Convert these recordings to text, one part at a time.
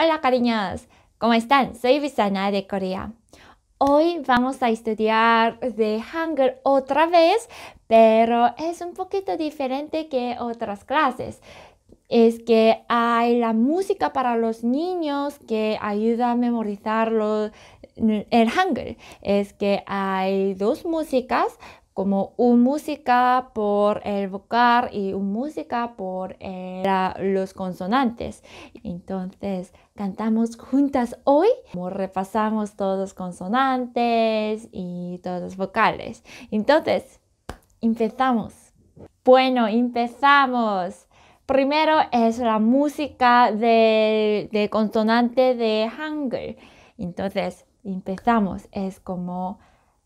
Hola cariños, ¿cómo están? Soy Visana de Corea. Hoy vamos a estudiar de Hangul otra vez, pero es un poquito diferente que otras clases. Es que hay la música para los niños que ayuda a memorizar los, el Hangul. Es que hay dos músicas como un música por el vocal y un música por eh, los consonantes. Entonces, cantamos juntas hoy, como repasamos todos los consonantes y todos los vocales. Entonces, empezamos. Bueno, empezamos. Primero es la música del de consonante de Hangul. Entonces, empezamos. Es como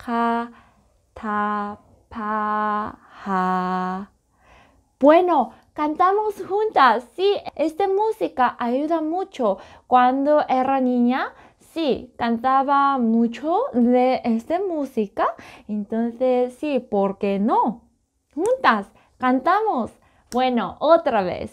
ka, ta, pa, Bueno, cantamos juntas. Sí, esta música ayuda mucho. Cuando era niña, sí, cantaba mucho de esta música. Entonces, sí, ¿por qué no? Juntas, cantamos. Bueno, otra vez.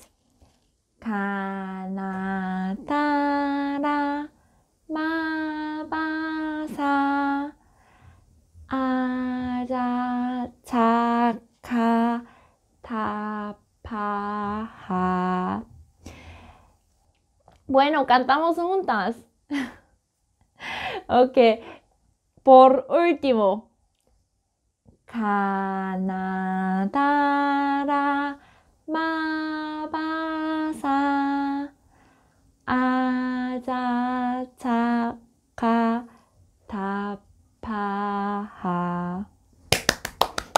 Bueno, cantamos juntas. ok. Por último.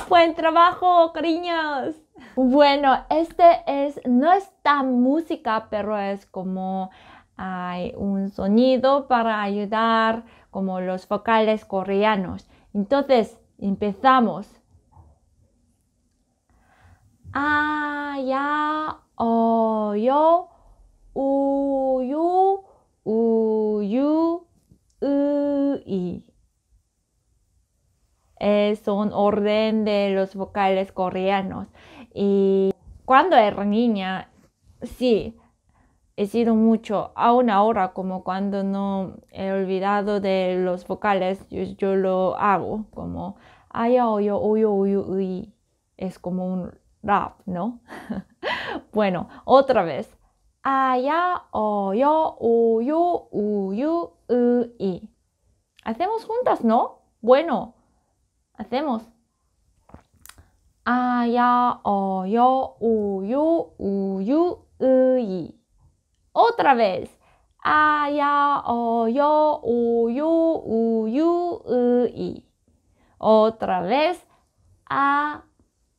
Buen trabajo, cariños. Bueno, este es, no tan música, pero es como hay un sonido para ayudar, como los vocales coreanos. Entonces, empezamos. A, ya, o, yo, u, Es un orden de los vocales coreanos. Y cuando era niña, sí, he sido mucho, aún ahora como cuando no he olvidado de los vocales, yo, lo hago como aya oyo, uy. Es como un rap, ¿no? bueno, otra vez. Aya, oyo, uyu, uyu, y. Hacemos juntas, ¿no? Bueno, hacemos ya Aya, oyo, u uyu, uyi. Otra vez. a ya Aya, oyo, u uyu, uyi. Otra vez. A,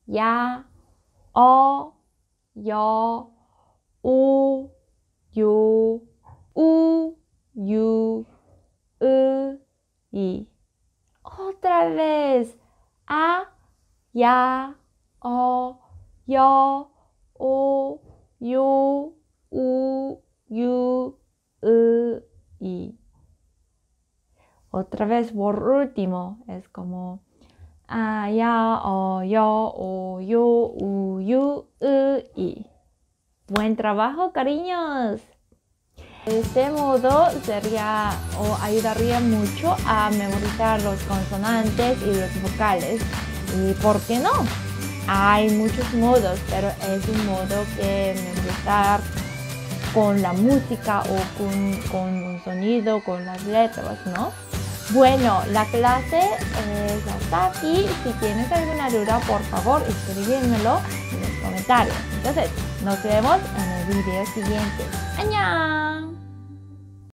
ya, o, yo, u, yu, u, yu, u, Otra vez. A, ya, o, yo, o, yo, u, yu, u, i. Otra vez por último, es como a, ya, o, yo, o, yo, u, yu, u, i. Buen trabajo, cariños. este modo sería o ayudaría mucho a memorizar los consonantes y los vocales. ¿Y por qué no? Hay muchos modos, pero es un modo que me gusta con la música o con, un sonido, con las letras, ¿no? Bueno, la clase es hasta aquí. Si tienes alguna duda, por favor, escríbemelo en los comentarios. Entonces, nos vemos en el video siguiente. ¡Añá!